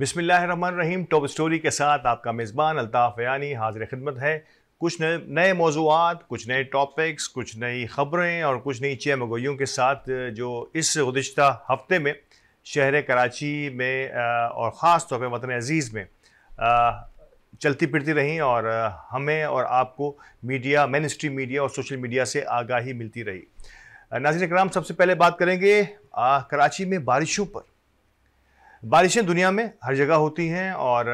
रहीम top story के साथ आपका मेज़बान अल्ताफ़ यानी हाजिर खिदमत है कुछ नए नए मौजूद कुछ नए टॉपिक्स कुछ नई ख़बरें और कुछ नई चमगोइयों के साथ जो इस गुज्त हफ्ते में शहर कराची में और ख़ास तौर पर वतन अज़ीज़ में चलती फिरती रहीं और हमें और आपको मीडिया मेन स्ट्रीम मीडिया और सोशल मीडिया से आगाही मिलती रही नाजिर कराम सबसे पहले बात करेंगे आ, कराची में बारिशों पर बारिशें दुनिया में हर जगह होती हैं और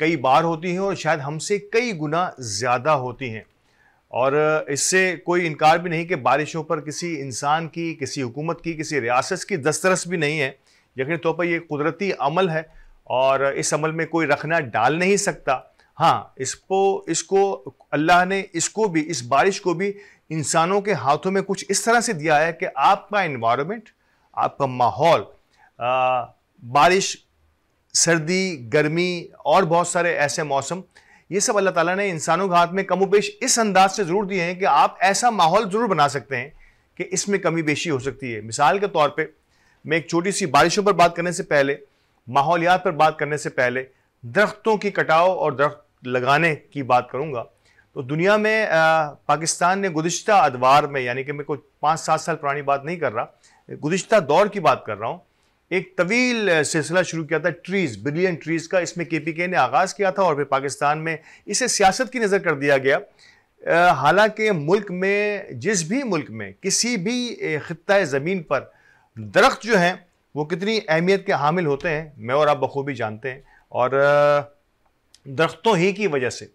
कई बार होती हैं और शायद हमसे कई गुना ज़्यादा होती हैं और इससे कोई इनकार भी नहीं कि बारिशों पर किसी इंसान की किसी हुकूमत की किसी रियासत की दस्तरस भी नहीं है यकीन तौर पर यह कुदरती अमल है और इस अमल में कोई रखना डाल नहीं सकता हाँ इसको इसको अल्लाह ने इसको भी इस बारिश को भी इंसानों के हाथों में कुछ इस तरह से दिया है कि आपका इन्वायरमेंट आपका माहौल बारिश सर्दी गर्मी और बहुत सारे ऐसे मौसम ये सब अल्लाह ताला ने इंसानों के हाथ में कम पेश इस अंदाज से ज़रूर दिए हैं कि आप ऐसा माहौल ज़रूर बना सकते हैं कि इसमें कमी बेशी हो सकती है मिसाल के तौर पे मैं एक छोटी सी बारिशों पर बात करने से पहले माहौलियात पर बात करने से पहले दरख्तों की कटाव और दरख्त लगाने की बात करूँगा तो दुनिया में आ, पाकिस्तान ने गुज्त अदवार में यानी कि मैं कोई पाँच सात साल पुरानी बात नहीं कर रहा गुज्त दौर की बात कर रहा हूँ एक तवील सिलसिला शुरू किया था ट्रीज़ बिलियन ट्रीज़ का इसमें के पी के ने आगाज़ किया था और फिर पाकिस्तान में इसे सियासत की नज़र कर दिया गया हालांकि मुल्क में जिस भी मुल्क में किसी भी ख़त्े ज़मीन पर दरख्त जो हैं वो कितनी अहमियत के हामिल होते हैं मैं और आप बखूबी जानते हैं और दरख्तों ही की वजह से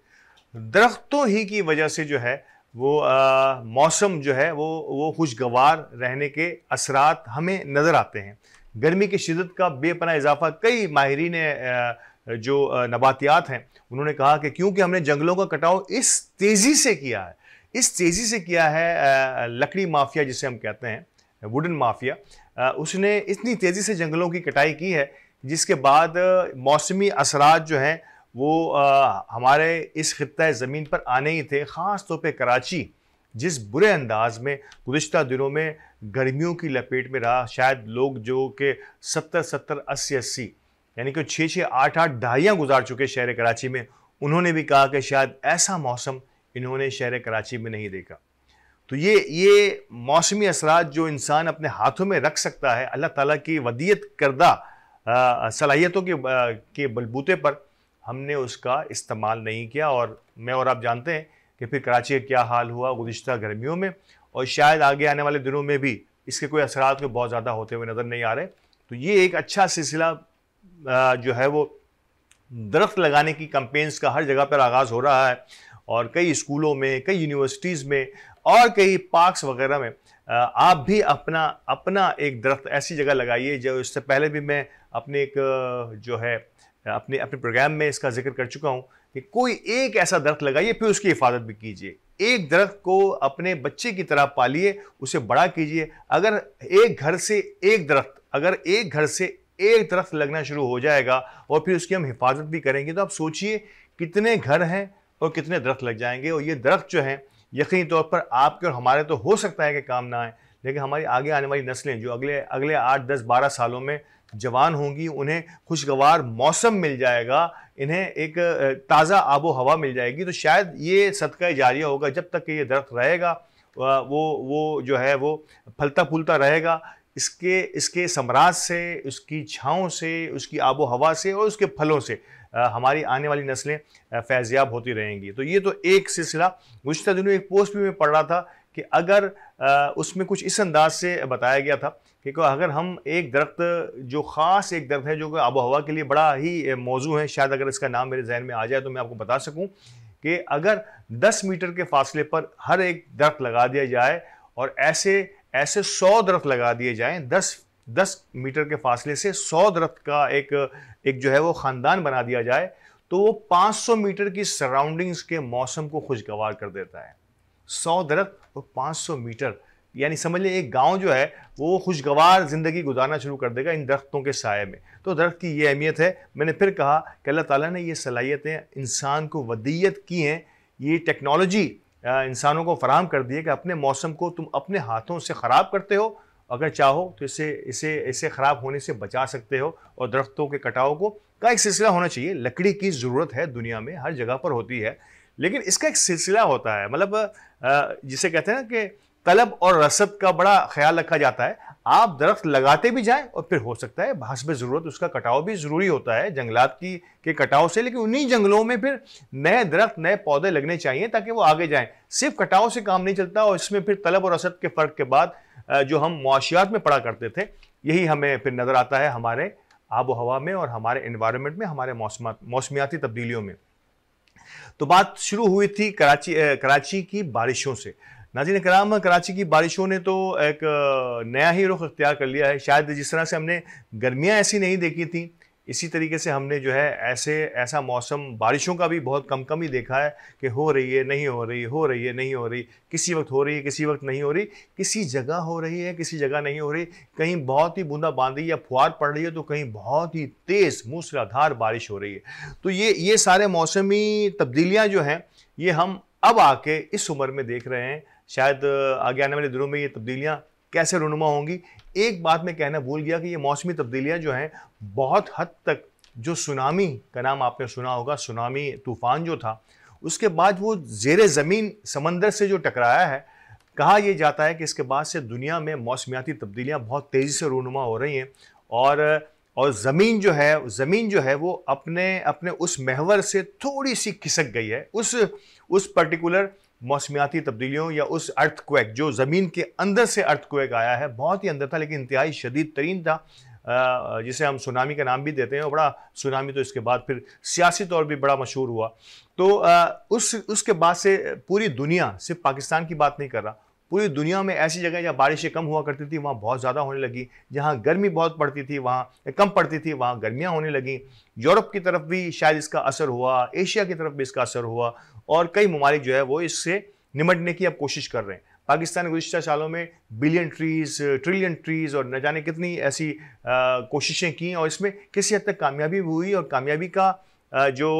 दरख्तों ही की वजह से जो है वो मौसम जो है वो वो खुशगवार रहने के असरात हमें नज़र आते हैं गर्मी की शिदत का बेपना इजाफा कई माहरीन जो नबातियात हैं उन्होंने कहा कि क्योंकि हमने जंगलों का कटाव इस तेज़ी से किया है इस तेज़ी से किया है लकड़ी माफिया जिसे हम कहते हैं वुडन माफिया उसने इतनी तेज़ी से जंगलों की कटाई की है जिसके बाद मौसमी असरात जो हैं वो हमारे इस ख़त्े ज़मीन पर आने ही थे ख़ास तौर पर कराची जिस बुरे अंदाज में गुज्त दिनों में गर्मियों की लपेट में रहा शायद लोग जो के सत्तर सत्तर अस्सी अस्सी यानी कि छः छः आठ आठ दहाइयाँ गुजार चुके शहर कराची में उन्होंने भी कहा कि शायद ऐसा मौसम इन्होंने शहर कराची में नहीं देखा तो ये ये मौसमी असरा जो इंसान अपने हाथों में रख सकता है अल्लाह ताला की वदियत करदा सलाहियतों के आ, के बलबूते पर हमने उसका इस्तेमाल नहीं किया और मैं और आप जानते हैं कि फिर कराची का क्या हाल हुआ गुजशत गर्मियों में और शायद आगे आने वाले दिनों में भी इसके कोई असरात को बहुत ज़्यादा होते हुए नज़र नहीं आ रहे तो ये एक अच्छा सिलसिला जो है वो दरख्त लगाने की कंपेन्स का हर जगह पर आगाज़ हो रहा है और कई स्कूलों में कई यूनिवर्सिटीज़ में और कई पार्क्स वगैरह में आप भी अपना अपना एक दरख्त ऐसी जगह लगाइए जो इससे पहले भी मैं अपने एक जो है अपने अपने प्रोग्राम में इसका जिक्र कर चुका हूँ कि कोई एक ऐसा दरख्त लगाइए फिर उसकी हिफाजत भी कीजिए एक दरख्त को अपने बच्चे की तरह पालिए उसे बड़ा कीजिए अगर एक घर से एक दरख्त अगर एक घर से एक दरख्त लगना शुरू हो जाएगा और फिर उसकी हम हिफाजत भी करेंगे तो आप सोचिए कितने घर हैं और कितने दरख्त लग जाएंगे और ये दरख्त जो हैं यकीनी तौर पर आपके और हमारे तो हो सकता है कि काम ना आए लेकिन हमारी आगे आने वाली नस्लें जो अगले अगले आठ दस बारह सालों में जवान होंगी उन्हें खुशगवार मौसम मिल जाएगा इन्हें एक ताज़ा आबो हवा मिल जाएगी तो शायद ये सदका जारिया होगा जब तक कि ये दरख्त रहेगा वो वो जो है वो फलता फूलता रहेगा इसके इसके समराज से उसकी छाँव से उसकी आबो हवा से और उसके फलों से हमारी आने वाली नस्लें फैज़याब होती रहेंगी तो ये तो एक सिलसिला गुज्त दिनों एक पोस्ट भी मैं पढ़ रहा था कि अगर उसमें कुछ इस अंदाज से बताया गया था कि अगर हम एक दरख्त जो ख़ास एक दरख्त है जो कि आबो हवा के लिए बड़ा ही मौजू है शायद अगर इसका नाम मेरे जहन में आ जाए तो मैं आपको बता सकूँ कि अगर 10 मीटर के फासले पर हर एक दरख्त लगा दिया जाए और ऐसे ऐसे 100 दरख्त लगा दिए जाएँ 10 10 मीटर के फासले से 100 दरख्त का एक एक जो है वो ख़ानदान बना दिया जाए तो वो 500 मीटर की सराउंडिंग्स के मौसम को खुशगवार कर देता है 100 दरख्त वो तो 500 मीटर यानी समझ लें एक गांव जो है वो खुशगवार ज़िंदगी गुजारना शुरू कर देगा इन दरख्तों के साय में तो दरख्त की ये अहमियत है मैंने फिर कहा कि अल्लाह ताला ने ये सलाहियतें इंसान को वदीयत की हैं ये टेक्नोलॉजी इंसानों को फराम कर दी है कि अपने मौसम को तुम अपने हाथों से ख़राब करते हो अगर चाहो तो इसे इसे इसे ख़राब होने से बचा सकते हो और दरख्तों के कटाव को का एक सिलसिला होना चाहिए लकड़ी की ज़रूरत है दुनिया में हर जगह पर होती है लेकिन इसका एक सिलसिला होता है मतलब जिसे कहते हैं ना कि तलब और रसद का बड़ा ख्याल रखा जाता है आप दरख्त लगाते भी जाएं और फिर हो सकता है भाषब ज़रूरत उसका कटाव भी ज़रूरी होता है जंगलात की के कटाव से लेकिन उन्हीं जंगलों में फिर नए दरख्त नए पौधे लगने चाहिए ताकि वो आगे जाएं सिर्फ कटाव से काम नहीं चलता और इसमें फिर तलब और असद के फ़र्क के बाद जो हम मुआशियात में पड़ा करते थे यही हमें फिर नज़र आता है हमारे आबो हवा में और हमारे इन्वायरमेंट में हमारे मौसमियाती तब्दीलियों में तो बात शुरू हुई थी कराची कराची की बारिशों से नाजिन कराम कराची की बारिशों ने तो एक नया ही रुख अख्तियार कर लिया है शायद जिस तरह से हमने गर्मियाँ ऐसी नहीं देखी थी इसी तरीके से हमने जो है ऐसे ऐसा मौसम बारिशों का भी बहुत कम कम ही देखा है कि हो रही है नहीं हो रही हो रही है नहीं हो रही किसी वक्त हो रही है किसी वक्त नहीं हो रही किसी जगह हो रही है किसी जगह नहीं हो रही कहीं बहुत ही बूंदाबांदी या फुहार पड़ रही है तो कहीं बहुत ही तेज़ मूसलाधार बारिश हो रही है तो ये ये सारे मौसमी तब्दीलियाँ जो हैं ये हम अब आके इस उम्र में देख रहे हैं शायद आगे आने वाले दिनों में ये तब्दीलियाँ कैसे रुनुमा होंगी एक बात मैं कहना भूल गया कि ये मौसमी तब्दीलियाँ जो हैं बहुत हद तक जो सुनामी का नाम आपने सुना होगा सुनामी तूफान जो था उसके बाद वो जेर ज़मीन समंदर से जो टकराया है कहा यह जाता है कि इसके बाद से दुनिया में मौसमियाती तब्दीलियाँ बहुत तेज़ी से रूनुमा हो रही हैं और और ज़मीन जो है ज़मीन जो है वो अपने अपने उस महवर से थोड़ी सी खिसक गई है उस उस पर्टिकुलर मौसमियाती तब्दीलियों या उस अर्थ क्वैक जो ज़मीन के अंदर से अर्थ क्वैक आया है बहुत ही अंदर था लेकिन इंतहाई शदीद तरीन था जिसे हम सुनामी का नाम भी देते हैं और बड़ा सुनामी तो इसके बाद फिर सियासी तौर भी बड़ा मशहूर हुआ तो उस उसके बाद से पूरी दुनिया सिर्फ पाकिस्तान की बात नहीं कर रहा पूरी दुनिया में ऐसी जगह जहाँ बारिशें कम हुआ करती थी वहाँ बहुत ज़्यादा होने लगी जहाँ गर्मी बहुत पड़ती थी वहाँ कम पड़ती थी वहाँ गर्मियाँ होने लगी यूरोप की तरफ भी शायद इसका असर हुआ एशिया की तरफ भी इसका असर हुआ और कई ममालिक जो है वो इससे निमटने की अब कोशिश कर रहे हैं पाकिस्तान गुजशत सालों में बिलियन ट्रीज़ ट्रिलियन ट्रीज़ और न जाने कितनी ऐसी कोशिशें की और इसमें किसी हद तक कामयाबी भी हुई और कामयाबी का जो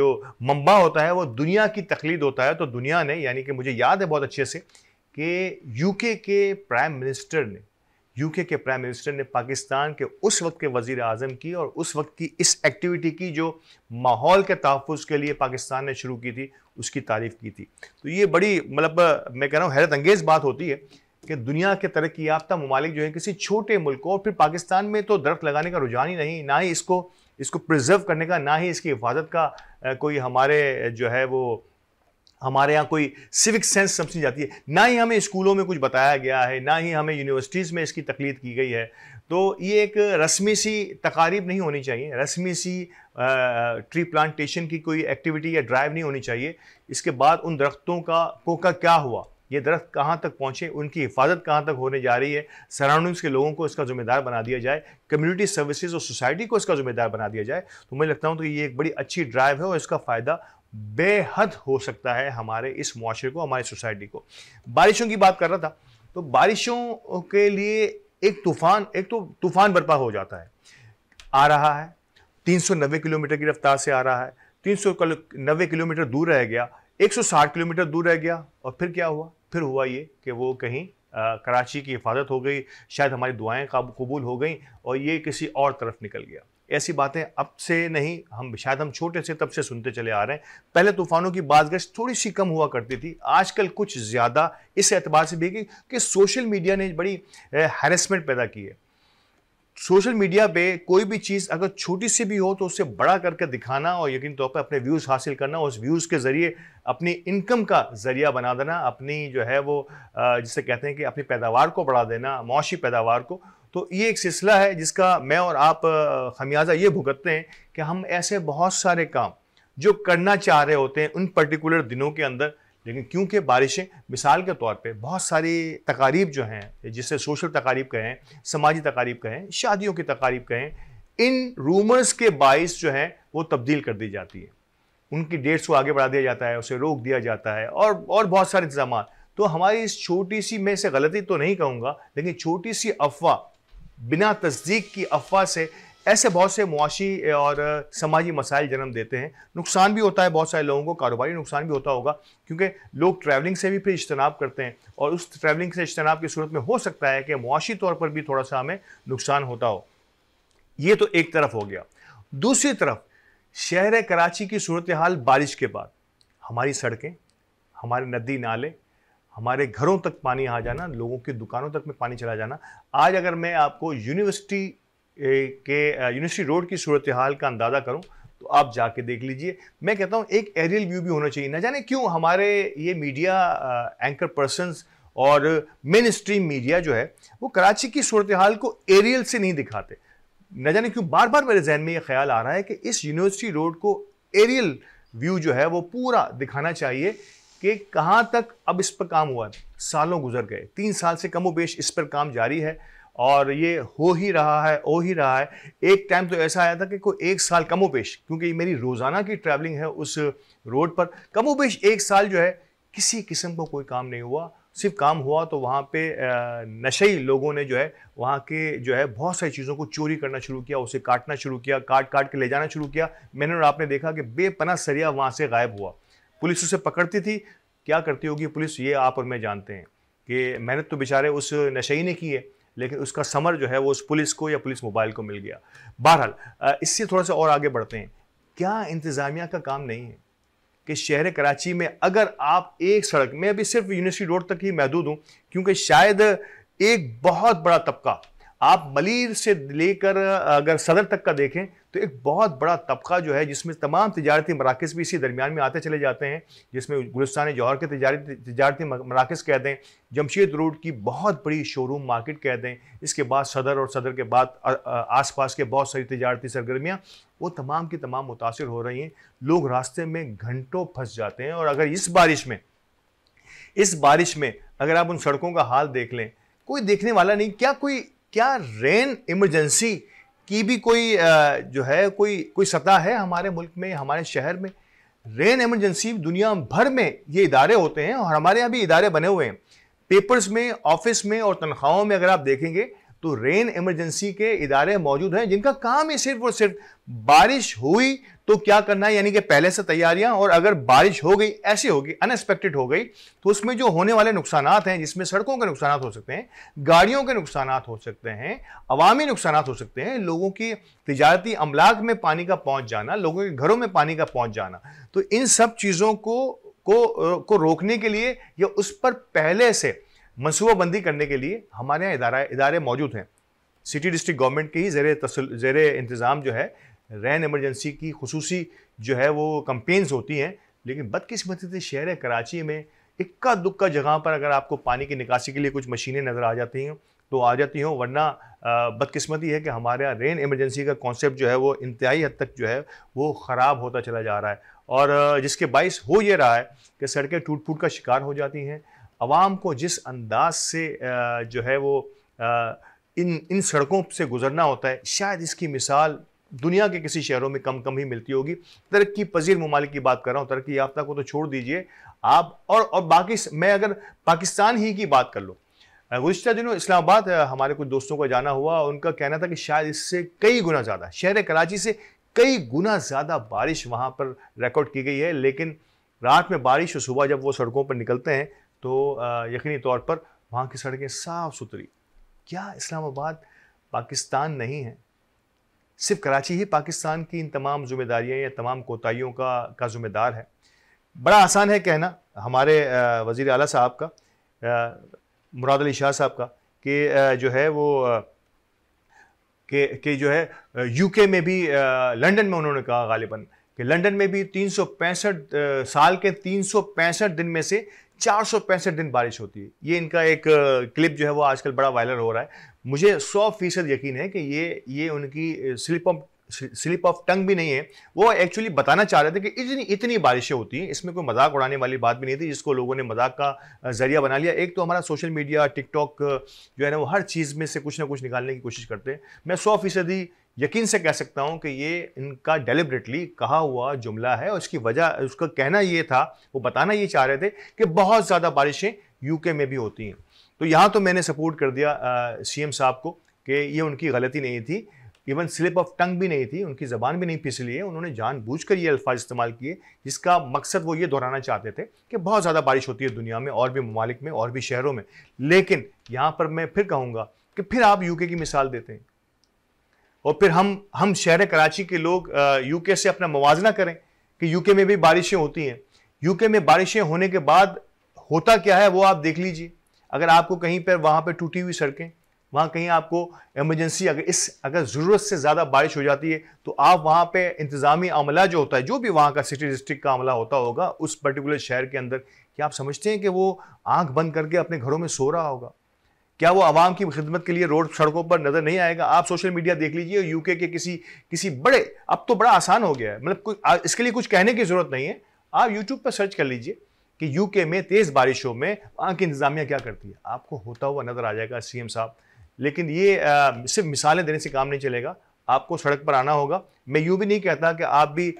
जो मंबा होता है वो दुनिया की तकलीद होता है तो दुनिया ने यानी कि मुझे याद है बहुत अच्छे से कि यूके के प्राइम मिनिस्टर ने यूके के प्राइम मिनिस्टर ने पाकिस्तान के उस वक्त के वजीर आजम की और उस वक्त की इस एक्टिविटी की जो माहौल के तहफ़ के लिए पाकिस्तान ने शुरू की थी उसकी तारीफ की थी तो ये बड़ी मतलब मैं कह रहा हूँ हैरत अंगेज़ बात होती है कि दुनिया के तरक्की याफ्ता ममालिक जो है किसी छोटे मुल्क को और फिर पाकिस्तान में तो दरख्त लगाने का रुझान ही नहीं ना ही इसको इसको प्रिजर्व करने का ना ही इसकी हिफाजत का कोई हमारे जो है वो हमारे यहाँ कोई सिविक सेंस समझी जाती है ना ही हमें स्कूलों में कुछ बताया गया है ना ही हमें यूनिवर्सिटीज़ में इसकी तकलीद की गई है तो ये एक रस्मी सी तकारीब नहीं होनी चाहिए रस्मी सी ट्री प्लांटेशन की कोई एक्टिविटी या ड्राइव नहीं होनी चाहिए इसके बाद उन दरख्तों का कोका क्या हुआ ये दरख्त कहाँ तक पहुँचे उनकी हिफाजत कहाँ तक होने जा रही है सराउंडिंग्स के लोगों को इसका जिम्मेदार बना दिया जाए कम्युनिटी सर्विसेज और सोसाइटी को इसका जिम्मेदार बना दिया जाए तो मुझे लगता हूँ तो ये एक बड़ी अच्छी ड्राइव है और इसका फ़ायदा बेहद हो सकता है हमारे इस मुआरे को हमारी सोसाइटी को बारिशों की बात कर रहा था तो बारिशों के लिए एक तूफान एक तो तूफान बर्पा हो जाता है आ रहा है 390 किलोमीटर की रफ्तार से आ रहा है 390 किलोमीटर दूर रह गया 160 किलोमीटर दूर रह गया और फिर क्या हुआ फिर हुआ ये कि वो कहीं आ, कराची की हिफाजत हो गई शायद हमारी दुआएं कबूल हो गई और ये किसी और तरफ निकल गया ऐसी बातें अब से नहीं हम शायद हम छोटे से तब से सुनते चले आ रहे हैं पहले तूफानों की बाजगश्त थोड़ी सी कम हुआ करती थी आजकल कुछ ज़्यादा इस एतबार से भी कि, सोशल मीडिया ने बड़ी हैरेसमेंट पैदा की है सोशल मीडिया पे कोई भी चीज़ अगर छोटी सी भी हो तो उससे बड़ा करके दिखाना और यकीन तौर पर अपने व्यूज़ हासिल करना उस व्यूज़ के ज़रिए अपनी इनकम का ज़रिया बना देना अपनी जो है वो जिसे कहते हैं कि अपनी पैदावार को बढ़ा देना मुशी पैदावार को तो ये एक सिलसिला है जिसका मैं और आप खमियाजा ये भुगतते हैं कि हम ऐसे बहुत सारे काम जो करना चाह रहे होते हैं उन पर्टिकुलर दिनों के अंदर लेकिन क्योंकि बारिशें मिसाल के तौर पे बहुत सारी तकारीब जो हैं जिसे सोशल तकारीब कहें समाजी तकारीब कहें शादियों की तकारीब कहें इन रूमर्स के बाइस जो हैं वो तब्दील कर दी जाती है उनकी डेट्स को आगे बढ़ा दिया जाता है उसे रोक दिया जाता है और और बहुत सारे इंतजाम तो हमारी इस छोटी सी मैं इसे गलती तो नहीं कहूँगा लेकिन छोटी सी अफवाह बिना तस्दीक की अफवाह से ऐसे बहुत से मुआशी और समाजी मसाइल जन्म देते हैं नुकसान भी होता है बहुत सारे लोगों को कारोबारी नुकसान भी होता होगा क्योंकि लोग ट्रैवलिंग से भी फिर इज्तनाब करते हैं और उस ट्रैवलिंग से इज्तनाब की सूरत में हो सकता है कि मुआशी तौर पर भी थोड़ा सा हमें नुकसान होता हो ये तो एक तरफ हो गया दूसरी तरफ शहर कराची की सूरत हाल बारिश के बाद हमारी सड़कें हमारे नदी नाले हमारे घरों तक पानी आ जाना लोगों की दुकानों तक में पानी चला जाना आज अगर मैं आपको यूनिवर्सिटी के यूनिवर्सिटी रोड की सूरत हाल का अंदाज़ा करूं तो आप जाके देख लीजिए मैं कहता हूं एक एरियल व्यू भी होना चाहिए ना जाने क्यों हमारे ये मीडिया एंकर पर्सनस और मेन स्ट्रीम मीडिया जो है वो कराची की सूरत हाल को एरियल से नहीं दिखाते न जाने क्यों बार बार मेरे जहन में ये ख्याल आ रहा है कि इस यूनिवर्सिटी रोड को एरियल व्यू जो है वो पूरा दिखाना चाहिए कि कहाँ तक अब इस पर काम हुआ है सालों गुजर गए तीन साल से कम वेश इस पर काम जारी है और ये हो ही रहा है हो ही रहा है एक टाइम तो ऐसा आया था कि कोई एक साल कम बेश क्योंकि मेरी रोज़ाना की ट्रैवलिंग है उस रोड पर कम बेश एक साल जो है किसी किस्म का को कोई काम नहीं हुआ सिर्फ काम हुआ तो वहाँ पे नशई लोगों ने जो है वहाँ के जो है बहुत सारी चीज़ों को चोरी करना शुरू किया उसे काटना शुरू किया काट काट के ले जाना शुरू किया मैंने और आपने देखा कि बेपना सरिया वहाँ से गायब हुआ पुलिस उसे पकड़ती थी क्या करती होगी पुलिस ये आप और मैं जानते हैं कि मेहनत तो बेचारे उस नशे ही ने की है लेकिन उसका समर जो है वो उस पुलिस को या पुलिस मोबाइल को मिल गया बहरहाल इससे थोड़ा सा और आगे बढ़ते हैं क्या इंतज़ामिया का काम नहीं है कि शहर कराची में अगर आप एक सड़क मैं अभी सिर्फ यूनिवर्सिटी रोड तक ही महदूद हूँ क्योंकि शायद एक बहुत बड़ा तबका आप मलिर से लेकर अगर सदर तक का देखें तो एक बहुत बड़ा तबका जो है जिसमें तमाम तजारती मराकज़ भी इसी दरमियान में आते चले जाते हैं जिसमें गुलस्तान जौहर के तजारती तजारती मराकज़ कह दें जमशेद रोड की बहुत बड़ी शोरूम मार्केट कह दें इसके बाद सदर और सदर के बाद आस पास के बहुत सारी तजारती सरगर्मियाँ वो तमाम की तमाम मुतासर हो रही हैं लोग रास्ते में घंटों फंस जाते हैं और अगर इस बारिश में इस बारिश में अगर आप उन सड़कों का हाल देख लें कोई देखने वाला नहीं क्या कोई क्या रेन इमरजेंसी की भी कोई जो है कोई कोई सतह है हमारे मुल्क में हमारे शहर में रेन इमरजेंसी दुनिया भर में ये इदारे होते हैं और हमारे यहाँ भी इदारे बने हुए हैं पेपर्स में ऑफिस में और तनख्वाहों में अगर आप देखेंगे तो रेन इमरजेंसी के इदारे मौजूद हैं जिनका काम ही सिर्फ और सिर्फ बारिश हुई तो क्या करना है यानी कि पहले से तैयारियां और अगर बारिश हो गई ऐसी होगी अनएक्सपेक्टेड हो गई तो उसमें जो होने वाले नुकसान हैं जिसमें सड़कों के नुकसान हो सकते हैं गाड़ियों के नुकसान हो सकते हैं अवामी नुकसान हो सकते हैं लोगों की तजारती अमलाक में पानी का पहुंच जाना लोगों के घरों में पानी का पहुंच जाना तो इन सब चीज़ों को को को रोकने के लिए या उस पर पहले से मनसूबाबंदी करने के लिए हमारे यहाँ इदारा इदारे मौजूद हैं सिटी डिस्ट्रिक्ट गवर्नमेंट के ही जेर तसल जेर इंतज़ाम जो है रैन एमरजेंसी की खसूसी जो है वो कंपेन्स होती हैं लेकिन बदकिस्मती से शहर है कराची में इक्का दुक्का जगह पर अगर आपको पानी की निकासी के लिए कुछ मशीनें नज़र आ जाती हैं तो आ जाती हों वरना बदकिस्मती है कि हमारे यहाँ रेन इमरजेंसी का कॉन्सेप्ट जो है वो इंतहाई हद तक जो है वो ख़राब होता चला जा रहा है और जिसके बायस हो ये रहा है कि सड़कें टूट फूट का शिकार हो जाती हैं आवाम को जिस अंदाज से जो है वो इन इन सड़कों से गुज़रना होता है शायद इसकी मिसाल दुनिया के किसी शहरों में कम कम ही मिलती होगी तरक्की पजीर ममालिक की बात कर रहा हूँ तरक्की याफ्ता को तो छोड़ दीजिए आप और और बाकी मैं अगर पाकिस्तान ही की बात कर लो गुज्त दिनों इस्लामाबाद हमारे कुछ दोस्तों का जाना हुआ उनका कहना था कि शायद इससे कई गुना ज़्यादा शहर कराची से कई गुना ज़्यादा बारिश वहाँ पर रिकॉर्ड की गई है लेकिन रात में बारिश और सुबह जब वो सड़कों पर निकलते हैं तो यकीनी तौर पर वहाँ की सड़कें साफ़ सुथरी क्या इस्लामाबाद पाकिस्तान नहीं है सिर्फ कराची ही पाकिस्तान की इन तमाम जिम्मेदारियाँ या तमाम कोताहीियों का का जिम्मेदार है बड़ा आसान है कहना हमारे वज़ी अला साहब का मुराद अली शाह साहब का कि जो है वो के के जो है यूके में भी लंदन में उन्होंने कहा गालिबा कि लंदन में भी तीन साल के तीन दिन में से चार दिन बारिश होती है ये इनका एक क्लिप जो है वो आजकल बड़ा वायरल हो रहा है मुझे सौ फीसद यकीन है कि ये ये उनकी slip of slip of tongue भी नहीं है वो एक्चुअली बताना चाह रहे थे कि इतनी इतनी बारिशें होती हैं इसमें कोई मजाक उड़ाने वाली बात भी नहीं थी जिसको लोगों ने मजाक का जरिया बना लिया एक तो हमारा सोशल मीडिया टिकटॉक जो है ना वो हर चीज़ में से कुछ ना कुछ निकालने की कोशिश करते हैं मैं सौ फीसदी यकीन से कह सकता हूं कि ये इनका डेलिबरेटली कहा हुआ जुमला है और इसकी वजह उसका कहना ये था वो बताना ये चाह रहे थे कि बहुत ज़्यादा बारिशें यूके में भी होती हैं तो यहाँ तो मैंने सपोर्ट कर दिया सीएम साहब को कि ये उनकी गलती नहीं थी इवन स्लिप ऑफ टंग भी नहीं थी उनकी ज़बान भी नहीं फिसली है उन्होंने जानबूझकर ये अल्फाज इस्तेमाल किए जिसका मकसद वो ये दोहराना चाहते थे कि बहुत ज़्यादा बारिश होती है दुनिया में और भी ममालिक में और भी शहरों में लेकिन यहाँ पर मैं फिर कहूँगा कि फिर आप यूके की मिसाल देते हैं और फिर हम हम शहर कराची के लोग यूके से अपना मुवजना करें कि यूके में भी बारिशें होती हैं यूके में बारिशें होने के बाद होता क्या है वो आप देख लीजिए अगर आपको कहीं पर वहाँ पर टूटी हुई सड़कें वहाँ कहीं आपको एमरजेंसी अगर इस अगर ज़रूरत से ज़्यादा बारिश हो जाती है तो आप वहाँ पे इंतज़ामी अमला जो होता है जो भी वहाँ का सिटी डिस्ट्रिक्ट का अमला होता होगा उस पर्टिकुलर शहर के अंदर क्या आप समझते हैं कि वो आंख बंद करके अपने घरों में सो रहा होगा क्या वो आवाम की खिदमत के लिए रोड सड़कों पर नजर नहीं आएगा आप सोशल मीडिया देख लीजिए यूके के किसी किसी बड़े अब तो बड़ा आसान हो गया है मतलब इसके लिए कुछ कहने की जरूरत नहीं है आप यूट्यूब पर सर्च कर लीजिए कि यूके में तेज़ बारिशों में वहाँ की इंतज़ामिया क्या करती है आपको होता हुआ नज़र आ जाएगा सीएम साहब लेकिन ये आ, सिर्फ मिसालें देने से काम नहीं चलेगा आपको सड़क पर आना होगा मैं यूँ भी नहीं कहता कि आप भी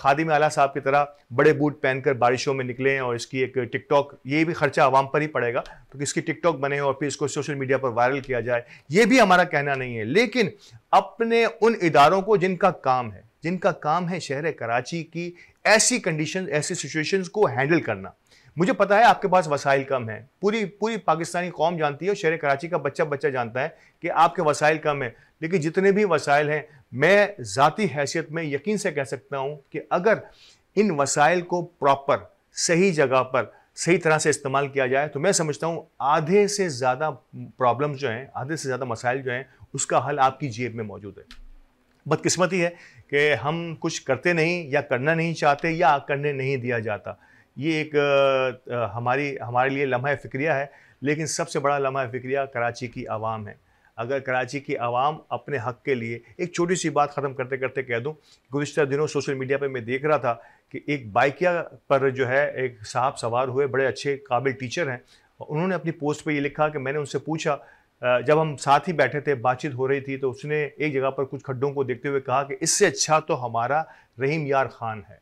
खादिम आला साहब की तरह बड़े बूट पहनकर बारिशों में निकलें और इसकी एक टिकटॉक ये भी खर्चा आवाम पर ही पड़ेगा तो इसकी टिकटॉक बने और फिर इसको सोशल मीडिया पर वायरल किया जाए ये भी हमारा कहना नहीं है लेकिन अपने उन इदारों को जिनका काम है जिनका काम है शहर कराची की ऐसी कंडीशन ऐसी सिचुएशंस को हैंडल करना मुझे पता है आपके पास वसाइल कम है पूरी पूरी पाकिस्तानी कौम जानती है और शहर कराची का बच्चा बच्चा जानता है कि आपके वसाइल कम है लेकिन जितने भी वसाइल हैं मैं ज़ाती हैसियत में यकीन से कह सकता हूँ कि अगर इन वसाइल को प्रॉपर सही जगह पर सही तरह से इस्तेमाल किया जाए तो मैं समझता हूँ आधे से ज़्यादा प्रॉब्लम जो हैं आधे से ज़्यादा मसाइल जो हैं उसका हल आपकी जेब में मौजूद है बदकिस्मती है कि हम कुछ करते नहीं या करना नहीं चाहते या करने नहीं दिया जाता ये एक हमारी हमारे लिए लम्हा फ़िक्रिया है लेकिन सबसे बड़ा लम्हा फ़िक्रिया कराची की आवाम है अगर कराची की आवाम अपने हक के लिए एक छोटी सी बात ख़त्म करते करते कह दूँ गुजशत दिनों सोशल मीडिया पर मैं देख रहा था कि एक बाइकिया पर जो है एक साहब सवार हुए बड़े अच्छे काबिल टीचर हैं उन्होंने अपनी पोस्ट पर ये लिखा कि मैंने उनसे पूछा जब हम साथ ही बैठे थे बातचीत हो रही थी तो उसने एक जगह पर कुछ खड्डों को देखते हुए कहा कि इससे अच्छा तो हमारा रहीम यार खान है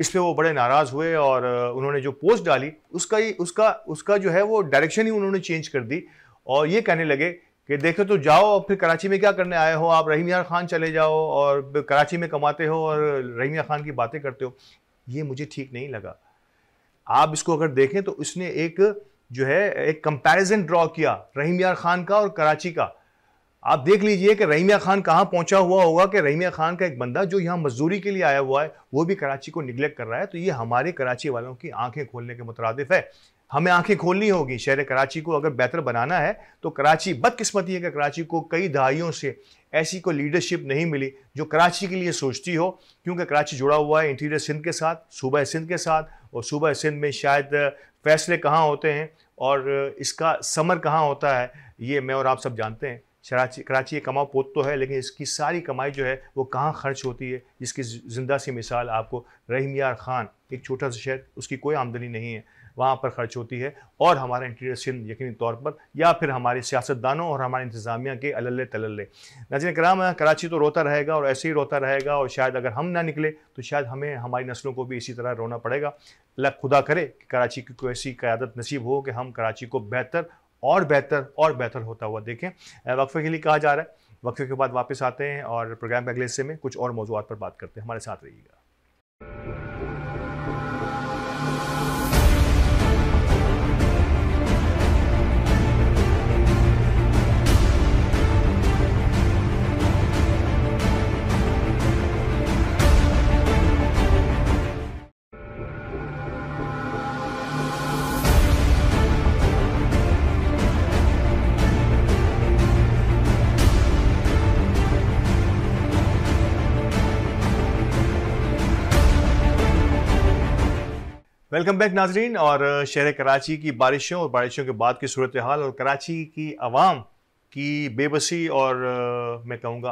इस पर वो बड़े नाराज़ हुए और उन्होंने जो पोस्ट डाली उसका ही उसका उसका जो है वो डायरेक्शन ही उन्होंने चेंज कर दी और ये कहने लगे कि देखो तो जाओ और फिर कराची में क्या करने आए हो आप रहीम यार खान चले जाओ और कराची में कमाते हो और रहीम यार खान की बातें करते हो ये मुझे ठीक नहीं लगा आप इसको अगर देखें तो उसने एक जो है एक कंपैरिजन ड्रॉ किया रहीम यार खान का और कराची का आप देख लीजिए कि रहीमिया खान कहाँ पहुंचा हुआ होगा कि रहीमिया खान का एक बंदा जो यहाँ मजदूरी के लिए आया हुआ है वो भी कराची को निगलेक्ट कर रहा है तो ये हमारे कराची वालों की आंखें खोलने के मुतरद है हमें आंखें खोलनी होगी शहर कराची को अगर बेहतर बनाना है तो कराची बदकिस्मती है कि कराची को कई दहाइयों से ऐसी कोई लीडरशिप नहीं मिली जो कराची के लिए सोचती हो क्योंकि कराची जुड़ा हुआ है इंटीरियर सिंध के साथ सूबह सिंध के साथ और सूबह सिंध में शायद फैसले कहाँ होते हैं और इसका समर कहाँ होता है ये मैं और आप सब जानते हैं कराची कराची एक कमाओ पोत तो है लेकिन इसकी सारी कमाई जो है वो कहाँ खर्च होती है जिसकी जिंदा सी मिसाल आपको रहीम यार ख़ान एक छोटा सा शहर उसकी कोई आमदनी नहीं है वहाँ पर खर्च होती है और हमारा इंटीरियर सिंध यकीनी तौर पर या फिर हमारे सियासतदानों और हमारे इंतज़ामिया के अलल्ले तलल्ले नजर कराम कराची तो रोता रहेगा और ऐसे ही रोता रहेगा और शायद अगर हम ना निकले तो शायद हमें हमारी नस्लों को भी इसी तरह रोना पड़ेगा अल्लाह खुदा करे कि कराची की कोई ऐसी क्यादत नसीब हो कि हम कराची को बेहतर और बेहतर और बेहतर होता हुआ देखें वक्फे के लिए कहा जा रहा है वक्फे के बाद वापस आते हैं और प्रोग्राम के अगले हिस्से में कुछ और मौजूद पर बात करते हैं हमारे साथ रहिएगा वेलकम बैक नाजरीन और शहर कराची की बारिशों और बारिशों के बाद की सूरत हाल और कराची की आवाम की बेबसी और मैं कहूँगा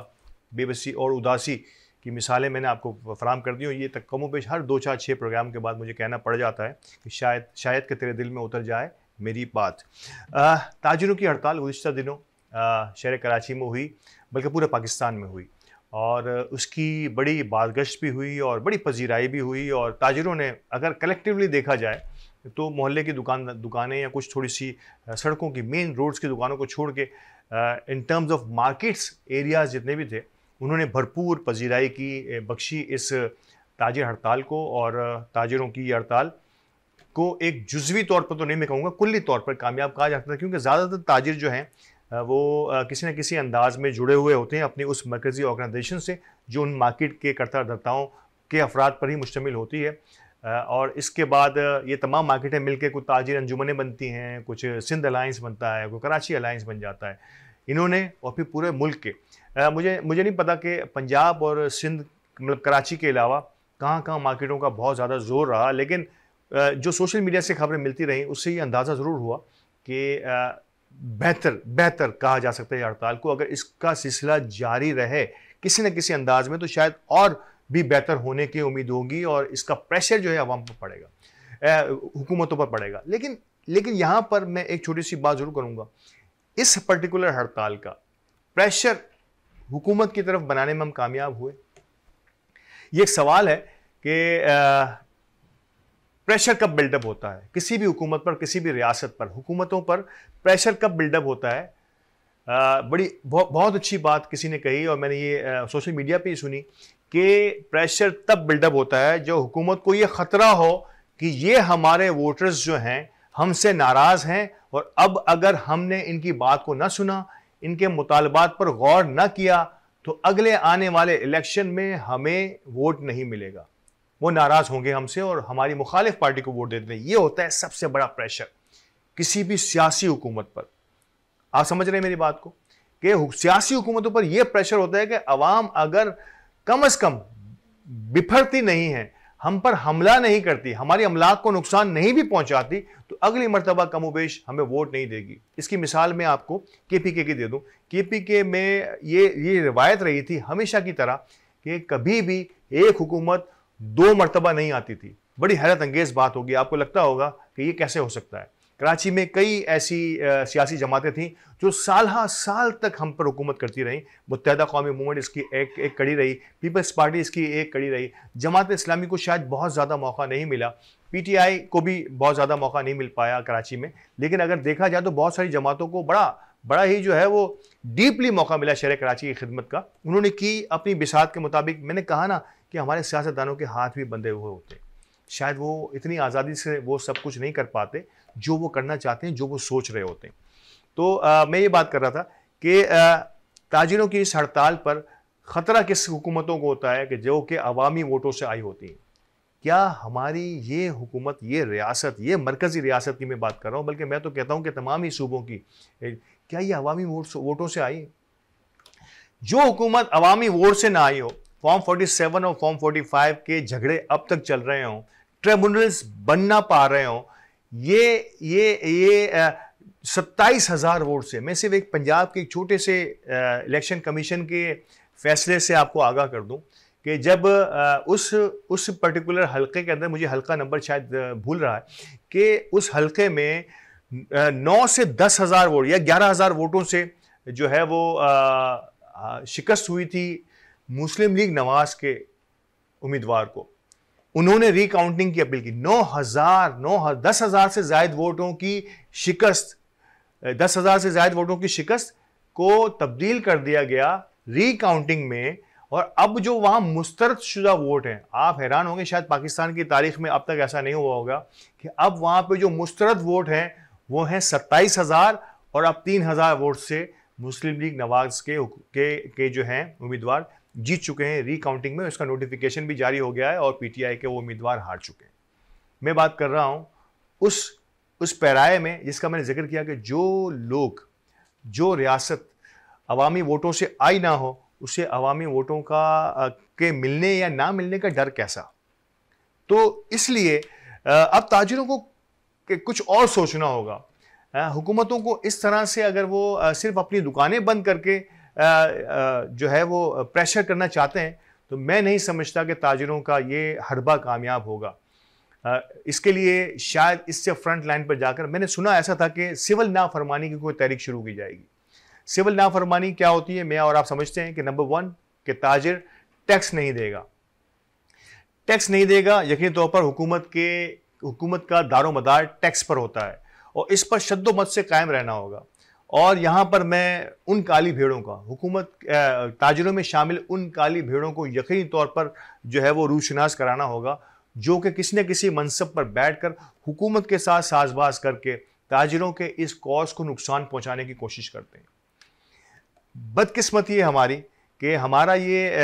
बेबसी और उदासी की मिसालें मैंने आपको फराम कर दी हूँ ये तक कमों पेश हर दो चार छः प्रोग्राम के बाद मुझे कहना पड़ जाता है कि शायद शायद के तेरे दिल में उतर जाए मेरी बात ताजरों की हड़ताल गुज्तर दिनों शहर कराची में हुई बल्कि पूरे पाकिस्तान में हुई और उसकी बड़ी बाजगश्त भी हुई और बड़ी पजीराई भी हुई और ताजरों ने अगर कलेक्टिवली देखा जाए तो मोहल्ले की दुकान दुकानें या कुछ थोड़ी सी सड़कों की मेन रोड्स की दुकानों को छोड़ के in terms of markets areas जितने भी थे उन्होंने भरपूर पजीराई की बख्शी इस ताजिर हड़ताल को और ताजिरों की हड़ताल को एक जुजवी तौर पर तो नहीं मैं कहूँगा कुल्ली तौर पर कामयाब कहा जाता था क्योंकि ज़्यादातर ताजिर जो हैं वो किसी न किसी अंदाज में जुड़े हुए होते हैं अपनी उस मरकज़ी ऑर्गेनाइजेशन से जो उन मार्केट के करता दर्ताओं के अफराद पर ही मुश्तमिल होती है और इसके बाद ये तमाम मार्केटें मिलकर कुछ ताजिर अंजुमनें बनती हैं कुछ सिंध अलाइंस बनता है कोई कराची अलाइंस बन जाता है इन्होंने और फिर पूरे मुल्क के मुझे मुझे नहीं पता कि पंजाब और सिंध मतलब कराची के अलावा कहाँ कहाँ मार्केटों का बहुत ज़्यादा जोर रहा लेकिन जो सोशल मीडिया से खबरें मिलती रहीं उससे ये अंदाज़ा ज़रूर हुआ कि बेहतर बेहतर कहा जा सकता है हड़ताल को अगर इसका सिलसिला जारी रहे किसी न किसी अंदाज में तो शायद और भी बेहतर होने की उम्मीद होगी और इसका प्रेशर जो है आवाम पर पड़ेगा हुकूमतों पर पड़ेगा लेकिन लेकिन यहाँ पर मैं एक छोटी सी बात ज़रूर करूँगा इस पर्टिकुलर हड़ताल का प्रेशर हुकूमत की तरफ बनाने में हम कामयाब हुए ये एक सवाल है कि प्रेशर कब बिल्डअप होता है किसी भी हुकूमत पर किसी भी रियासत पर हुकूमतों पर प्रेशर कब बिल्डअप होता है आ, बड़ी बहु, बहुत अच्छी बात किसी ने कही और मैंने ये आ, सोशल मीडिया पे ही सुनी कि प्रेशर तब बिल्डअप होता है जो हुकूमत को ये ख़तरा हो कि ये हमारे वोटर्स जो हैं हमसे नाराज़ हैं और अब अगर हमने इनकी बात को ना सुना इनके मुतालबात पर गौर ना किया तो अगले आने वाले इलेक्शन में हमें वोट नहीं मिलेगा वो नाराज़ होंगे हमसे और हमारी मुखालिफ पार्टी को वोट देते हैं ये होता है सबसे बड़ा प्रेशर किसी भी सियासी हुकूमत पर आप समझ रहे हैं मेरी बात को कि सियासी हुकूमतों पर यह प्रेशर होता है कि अवाम अगर कम अज कम बिफरती नहीं है हम पर हमला नहीं करती हमारी अमलाक को नुकसान नहीं भी पहुंचाती तो अगली मरतबा कम उबेश हमें वोट नहीं देगी इसकी मिसाल मैं आपको के पी के की दे दूँ के पी के में ये ये रिवायत रही थी हमेशा की तरह कि कभी भी एक हुकूमत दो मरतबा नहीं आती थी बड़ी हैरत अंगेज़ बात होगी आपको लगता होगा कि ये कैसे हो सकता है कराची में कई ऐसी सियासी जमातें थीं जो साल हा साल तक हम पर हुकूमत करती रहीं मुतहदा कौमी मूवमेंट इसकी एक एक कड़ी रही पीपल्स पार्टी इसकी एक कड़ी रही जमात इस्लामी को शायद बहुत ज़्यादा मौका नहीं मिला पीटीआई को भी बहुत ज़्यादा मौका नहीं मिल पाया कराची में लेकिन अगर देखा जाए तो बहुत सारी जमातों को बड़ा बड़ा ही जो है वो डीपली मौका मिला शहर कराची की खिदमत का उन्होंने की अपनी बिसात के मुताबिक मैंने कहा ना कि हमारे सियासतदानों के हाथ भी बंधे हुए होते शायद वो इतनी आज़ादी से वो सब कुछ नहीं कर पाते जो वो करना चाहते हैं जो वो सोच रहे होते हैं तो आ, मैं ये बात कर रहा था कि ताजिरों की इस हड़ताल पर ख़तरा किस हुकूमतों को होता है कि जो कि अवामी वोटों से आई होती हैं क्या हमारी ये हुकूमत ये रियासत ये मरकज़ी रियासत की मैं बात कर रहा हूँ बल्कि मैं तो कहता हूँ कि तमाम ही सूबों की क्या ये अवामी वोट वोटों से आई जो हुकूमत अवामी वोट से ना आई हो फॉर्म 47 और फॉर्म 45 के झगड़े अब तक चल रहे हों ट्रिब्यूनल्स बन ना पा रहे हों ये ये ये सत्ताईस हज़ार वोट से मैं सिर्फ एक पंजाब के एक छोटे से इलेक्शन कमीशन के फैसले से आपको आगाह कर दूं कि जब उस उस पर्टिकुलर हलके के अंदर मुझे हल्का नंबर शायद भूल रहा है कि उस हलके में नौ से दस हज़ार वोट या ग्यारह हज़ार वोटों से जो है वो शिकस्त हुई थी मुस्लिम लीग नवाज के उम्मीदवार को उन्होंने रिकाउंटिंग की अपील की नौ हजार नौ दस हजार से ज्यादा वोटों की शिकस्त दस हजार से ज्यादा वोटों की शिकस्त को तब्दील कर दिया गया रिकाउंटिंग में और अब जो वहां मुस्तरद शुदा वोट हैं आप हैरान होंगे शायद पाकिस्तान की तारीख में अब तक ऐसा नहीं हुआ होगा कि अब वहां पे जो मुस्तरद वोट हैं वो हैं सत्ताईस हजार और अब तीन हजार वोट से मुस्लिम लीग नवाज के के, के जो हैं उम्मीदवार जीत चुके हैं रिकाउंटिंग में उसका नोटिफिकेशन भी जारी हो गया है और पीटीआई के वो उम्मीदवार हार चुके हैं मैं बात कर रहा हूँ उस उस पैराए में जिसका मैंने जिक्र किया कि जो लोग जो रियासत अवामी वोटों से आई ना हो उसे अवामी वोटों का के मिलने या ना मिलने का डर कैसा तो इसलिए अब ताजिरों को कुछ और सोचना होगा हुकूमतों को इस तरह से अगर वो सिर्फ अपनी दुकानें बंद करके जो है वो प्रेशर करना चाहते हैं तो मैं नहीं समझता कि ताजरों का ये हरबा कामयाब होगा इसके लिए शायद इससे फ्रंट लाइन पर जाकर मैंने सुना ऐसा था कि सिविल नाफरमानी की कोई तहरीक शुरू की जाएगी सिविल नाफरमानी क्या होती है मैं और आप समझते हैं कि नंबर वन कि ताजिर टैक्स नहीं देगा टैक्स नहीं देगा यकीन तौर पर हुकूमत के हुकूमत का दारो मदार टैक्स पर होता है और इस पर शद्दोमत से कायम रहना होगा और यहाँ पर मैं उन काली भेड़ों का हुकूमत ताजरों में शामिल उन काली भेड़ों को यकीनी तौर पर जो है वो रूशनास कराना होगा जो कि किसी न किसी मनसब पर बैठ कर हुकूमत के साथ साजबाज करके ताजरों के इस कॉज को नुकसान पहुँचाने की कोशिश करते हैं बदकिस्मती है हमारी कि हमारा ये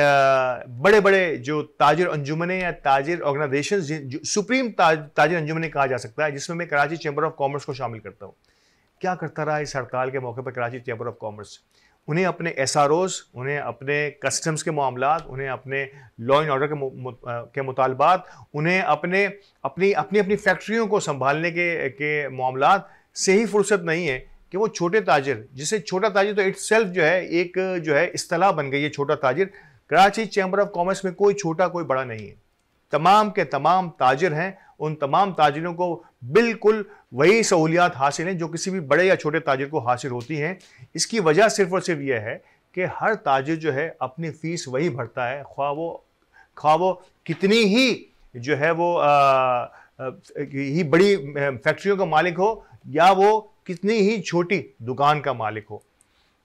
बड़े बड़े जो ताजर अंजुमने या ताजर ऑर्गेनाइजेशन सुप्रीम ताज ताजर अंजुमने कहा जा सकता है जिसमें मैं कराची चैम्बर ऑफ कॉमर्स को शामिल करता हूँ क्या करता रहा इस हड़ताल के मौके पर कराची चैम्बर ऑफ कॉमर्स उन्हें अपने एस उन्हें अपने कस्टम्स के मामला उन्हें अपने लॉ एंड ऑर्डर के के मुतालबात उन्हें अपने अपनी अपनी अपनी फैक्ट्रियों को संभालने के के मामला से ही फुर्सत नहीं है कि वो छोटे ताजिर जिसे छोटा ताजिर तो इट्स सेल्फ जो है एक जो है असलाह बन गई है छोटा ताजिर कराची चैम्बर ऑफ कॉमर्स में कोई छोटा कोई बड़ा नहीं है तमाम के तमाम ताजिर हैं उन तमाम ताजिरों को बिल्कुल वही सहूलियात हासिल हैं जो किसी भी बड़े या छोटे ताजिर को हासिल होती हैं इसकी वजह सिर्फ और सिर्फ यह है कि हर ताजिर जो है अपनी फ़ीस वही भरता है ख्वा वो ख्वा वो कितनी ही जो है वो आ, आ, ही बड़ी फैक्ट्रियों का मालिक हो या वो कितनी ही छोटी दुकान का मालिक हो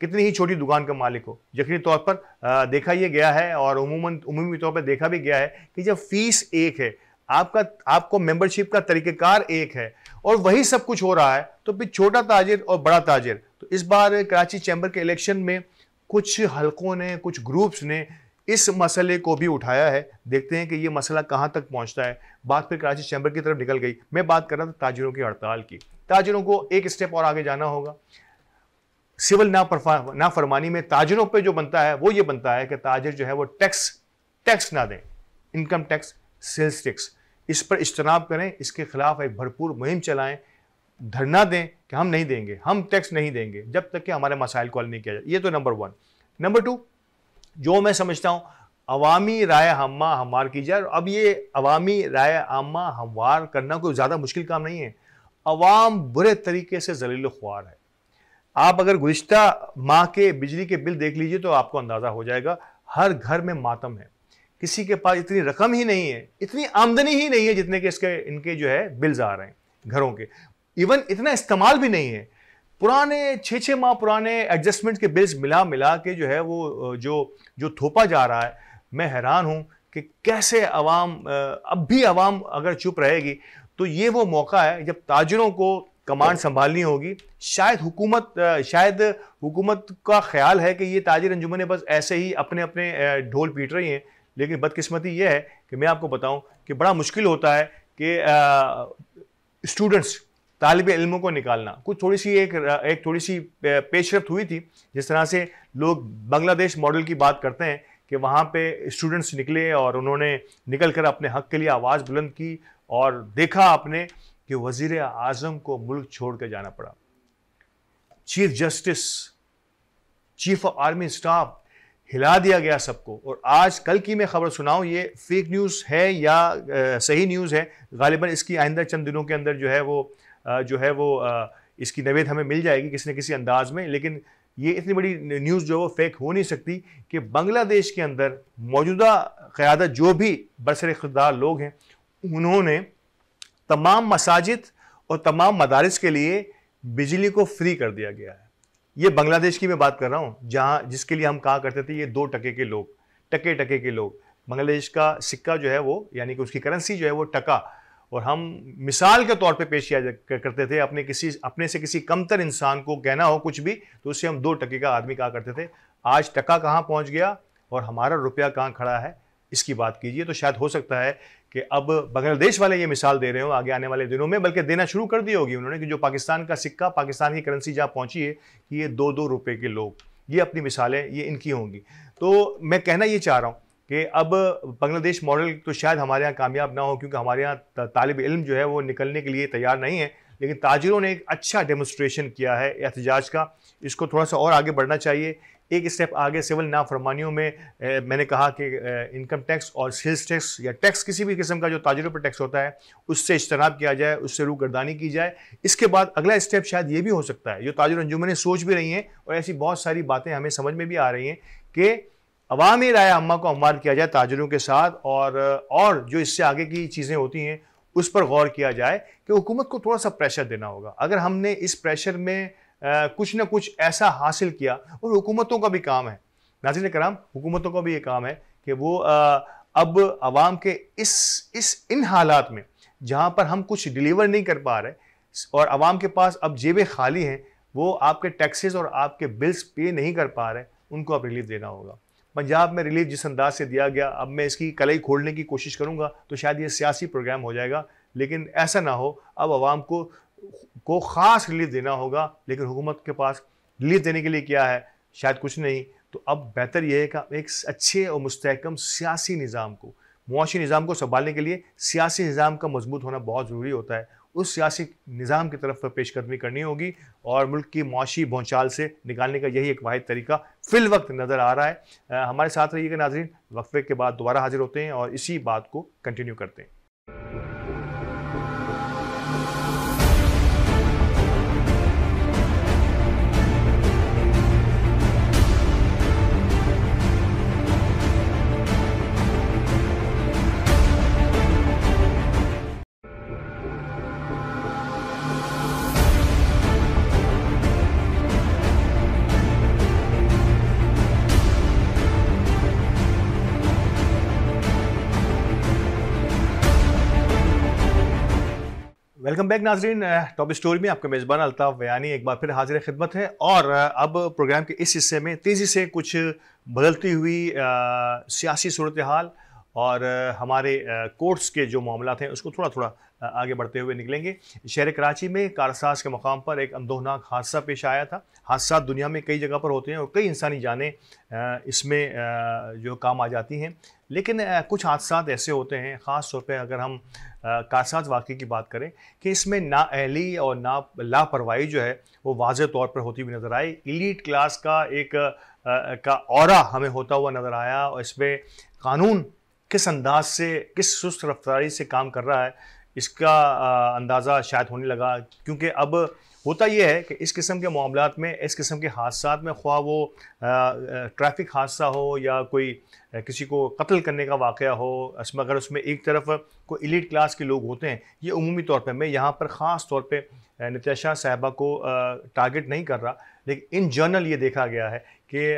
कितनी ही छोटी दुकान का मालिक हो यकीनी तौर पर देखा यह गया है और उमूमन उमूमी तौर पर देखा भी गया है कि जब फीस एक है आपका आपको मेंबरशिप का तरीक़ेकार एक है और वही सब कुछ हो रहा है तो फिर छोटा ताजिर और बड़ा ताजिर तो इस बार कराची चैम्बर के इलेक्शन में कुछ हलकों ने कुछ ग्रुप्स ने इस मसले को भी उठाया है देखते हैं कि ये मसला कहाँ तक पहुँचता है बात फिर कराची चैम्बर की तरफ निकल गई मैं बात कर रहा था ताजिरों की हड़ताल की ताजिरों को एक स्टेप और आगे जाना होगा सिविल ना नाफरमानी में ताजरों पे जो बनता है वो ये बनता है कि ताजर जो है वो टैक्स टैक्स ना दें इनकम टैक्स सेल्स टैक्स इस पर इजतनाब करें इसके खिलाफ एक भरपूर मुहिम चलाएं धरना दें कि हम नहीं देंगे हम टैक्स नहीं देंगे जब तक कि हमारे मसाइल को हल नहीं किया जाए ये तो नंबर वन नंबर टू जो मैं समझता हूँ अवामी राय हमा हमवार की जाए अब ये अवामी राय आमा हमवार करना कोई ज़्यादा मुश्किल काम नहीं है अवाम बुरे तरीके से जलील ख्वार है आप अगर गुज्त माह के बिजली के बिल देख लीजिए तो आपको अंदाज़ा हो जाएगा हर घर में मातम है किसी के पास इतनी रकम ही नहीं है इतनी आमदनी ही नहीं है जितने के इसके इनके जो है बिल्स आ रहे हैं घरों के इवन इतना इस्तेमाल भी नहीं है पुराने छः छः माह पुराने एडजस्टमेंट के बिल्स मिला मिला के जो है वो जो जो थोपा जा रहा है मैं हैरान हूँ कि कैसे अवाम अब भी अवाम अगर चुप रहेगी तो ये वो मौका है जब ताजरों को कमांड संभालनी होगी शायद हुकूमत शायद हुकूमत का ख्याल है कि ये ताजिर अंजुमने बस ऐसे ही अपने अपने ढोल पीट रही हैं लेकिन बदकिस्मती ये है कि मैं आपको बताऊं कि बड़ा मुश्किल होता है कि स्टूडेंट्स तालब इलमों को निकालना कुछ थोड़ी सी एक एक थोड़ी सी पेशरफ हुई थी जिस तरह से लोग बांग्लादेश मॉडल की बात करते हैं कि वहाँ पे स्टूडेंट्स निकले और उन्होंने निकल कर अपने हक के लिए आवाज़ बुलंद की और देखा अपने कि वजीर अजम को मुल्क छोड़ कर जाना पड़ा chief justice chief of army staff हिला दिया गया सबको और आज कल की मैं खबर सुनाऊं ये फेक न्यूज़ है या आ, सही न्यूज़ है गालिबा इसकी आइंदा चंद दिनों के अंदर जो है वो आ, जो है वो आ, इसकी नवेद हमें मिल जाएगी किसी न किसी अंदाज में लेकिन ये इतनी बड़ी न्यूज़ जो है वो फेक हो नहीं सकती कि बांग्लादेश के अंदर मौजूदा क़्यादत जो भी बरसर खुददार लोग हैं उन्होंने तमाम मसाजिद और तमाम मदारस के लिए बिजली को फ्री कर दिया गया है ये बांग्लादेश की मैं बात कर रहा हूँ जहाँ जिसके लिए हम कहा करते थे ये दो टके के लोग टके टके के लोग बांग्लादेश का सिक्का जो है वो यानी कि उसकी करेंसी जो है वो टका और हम मिसाल के तौर पे पेश किया करते थे अपने किसी अपने से किसी कमतर इंसान को कहना हो कुछ भी तो उससे हम दो टके का आदमी कहा करते थे आज टका कहाँ पहुँच गया और हमारा रुपया कहाँ खड़ा है इसकी बात कीजिए तो शायद हो सकता है कि अब बांग्लादेश वाले ये मिसाल दे रहे हो आगे आने वाले दिनों में बल्कि देना शुरू कर दी होगी उन्होंने कि जो पाकिस्तान का सिक्का पाकिस्तान की करेंसी जहाँ पहुँची है कि ये दो दो रुपये के लोग ये अपनी मिसालें ये इनकी होंगी तो मैं कहना ये चाह रहा हूँ कि अब बांग्लादेश मॉडल तो शायद हमारे यहाँ कामयाब ना हो क्योंकि हमारे यहाँ तालब इल्म जो है वो निकलने के लिए तैयार नहीं है लेकिन ताजरों ने एक अच्छा डेमोस्ट्रेशन किया है एहतजाज का इसको थोड़ा सा और आगे बढ़ना चाहिए एक स्टेप आगे सिविल नाफरमानियों में ए, मैंने कहा कि इनकम टैक्स और सेल्स टैक्स या टैक्स किसी भी किस्म का जो ताजरों पर टैक्स होता है उससे इज्तनाब किया जाए उससे रू गर्दानी की जाए इसके बाद अगला स्टेप शायद ये भी हो सकता है जो ताजर अंजुमने सोच भी रही हैं और ऐसी बहुत सारी बातें हमें समझ में भी आ रही हैं कि अवामी राय अम्मा को अमवार किया जाए ताजरों के साथ और और जो इससे आगे की चीज़ें होती हैं उस पर गौर किया जाए कि हुकूमत को थोड़ा सा प्रेशर देना होगा अगर हमने इस प्रेशर में कुछ ना कुछ ऐसा हासिल किया और हुकूमतों का भी काम है नाजिन कराम हुकूमतों का भी ये काम है कि वो अब आवाम के इस इस इन हालात में जहाँ पर हम कुछ डिलीवर नहीं कर पा रहे और आवाम के पास अब जेबें खाली हैं वो आपके टैक्सेस और आपके बिल्स पे नहीं कर पा रहे उनको आप रिलीफ देना होगा पंजाब में रिलीफ जिस अंदाज से दिया गया अब मैं इसकी कलई खोलने की कोशिश करूँगा तो शायद ये सियासी प्रोग्राम हो जाएगा लेकिन ऐसा ना हो अब आवाम को को ख़ास रिलीफ देना होगा लेकिन हुकूमत के पास रिलीफ देने के लिए क्या है शायद कुछ नहीं तो अब बेहतर यह है कि एक अच्छे और मुस्तकम सियासी निज़ाम को मुआशी निज़ाम को संभालने के लिए सियासी निज़ाम का मजबूत होना बहुत ज़रूरी होता है उस सियासी निज़ाम की तरफ पेशकदमी करनी होगी और मुल्क की मुआशी भौचाल से निकालने का यही एक वाद तरीका फिल वक्त नज़र आ रहा है आ, हमारे साथ रहिएगा नाजरीन वक्फे के बाद दोबारा हाजिर होते हैं और इसी बात को कंटिन्यू करते हैं वेलकम बैक नाजरीन टॉप स्टोरी में आपका मेज़बान अल्ताफ़ बयानी एक बार फिर हाजिर खिदमत है और अब प्रोग्राम के इस हिस्से में तेज़ी से कुछ बदलती हुई सियासी सूरत हाल और हमारे कोर्ट्स के जो मामला हैं उसको थोड़ा थोड़ा आगे बढ़ते हुए निकलेंगे शहर कराची में कारसाज के मकाम पर एक अंदोहनाक हादसा पेश आया था हादसा दुनिया में कई जगह पर होते हैं और कई इंसानी जानें इसमें जो काम आ जाती हैं लेकिन कुछ हादसा ऐसे होते हैं ख़ास तौर पर अगर हम कासात वाक़े की बात करें कि इसमें ना एहली और ना लापरवाही जो है वो वाज तौर पर होती हुई नज़र आई इलीट क्लास का एक आ, का और हमें होता हुआ नज़र आया और इसमें कानून किस अंदाज से किस सुस्त रफ्तारी से काम कर रहा है इसका अंदाज़ा शायद होने लगा क्योंकि अब होता यह है कि इस किस्म के मामला में इस किस्म के हादसा में ख्वा वो ट्रैफिक हादसा हो या कोई किसी को कत्ल करने का वाक़ हो अगर उसमें एक तरफ कोई इलीट क्लास के लोग होते हैं ये अमूमी तौर पर मैं यहाँ पर ख़ास तौर पर नित्याशा साहबा को टारगेट नहीं कर रहा लेकिन इन जर्नल ये देखा गया है कि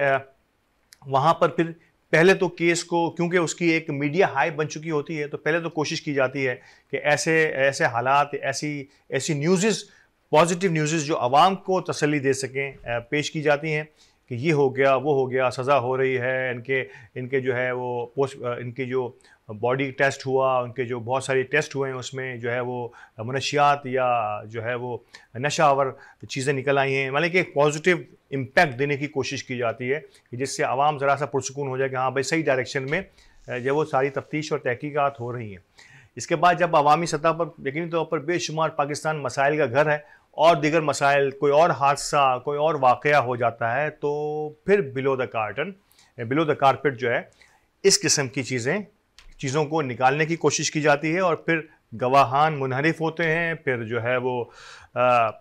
वहाँ पर फिर पहले तो केस को क्योंकि उसकी एक मीडिया हाई बन चुकी होती है तो पहले तो कोशिश की जाती है कि ऐसे ऐसे हालात ऐसी ऐसी न्यूज़ पॉजिटिव न्यूज़ जो आवाम को तसली दे सकें पेश की जाती हैं कि ये हो गया वो हो गया सज़ा हो रही है इनके इनके जो है वो पोस्ट इनके जो बॉडी टेस्ट हुआ उनके जो बहुत सारे टेस्ट हुए हैं उसमें जो है वो मनशियात या जो है वो नशावर चीज़ें निकल आई हैं मतलब कि एक पॉजिटिव इम्पैक्ट देने की कोशिश की जाती है कि जिससे आवाम ज़रा सा पुरसकून हो जाए कि हाँ भाई सही डायरेक्शन में जो वो सारी तफ्तीश और तहकीक़ात हो रही हैं इसके बाद जब अवामी सतह पर यकीनी तौर पर बेशुमार पाकिस्तान मसाइल का घर है और दीगर मसाइल कोई और हादसा कोई और वाक़ हो जाता है तो फिर below the carton below the carpet जो है इस किस्म की चीज़ें चीज़ों को निकालने की कोशिश की जाती है और फिर गवाहान मुनहरफ होते हैं फिर जो है वो आ,